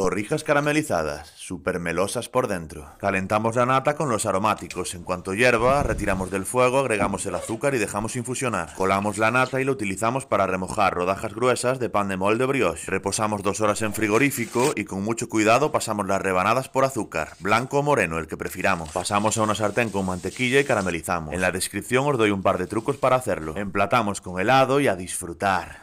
Torrijas caramelizadas, super melosas por dentro. Calentamos la nata con los aromáticos. En cuanto hierva, retiramos del fuego, agregamos el azúcar y dejamos infusionar. Colamos la nata y lo utilizamos para remojar rodajas gruesas de pan de molde brioche. Reposamos dos horas en frigorífico y con mucho cuidado pasamos las rebanadas por azúcar, blanco o moreno, el que prefiramos. Pasamos a una sartén con mantequilla y caramelizamos. En la descripción os doy un par de trucos para hacerlo. Emplatamos con helado y a disfrutar.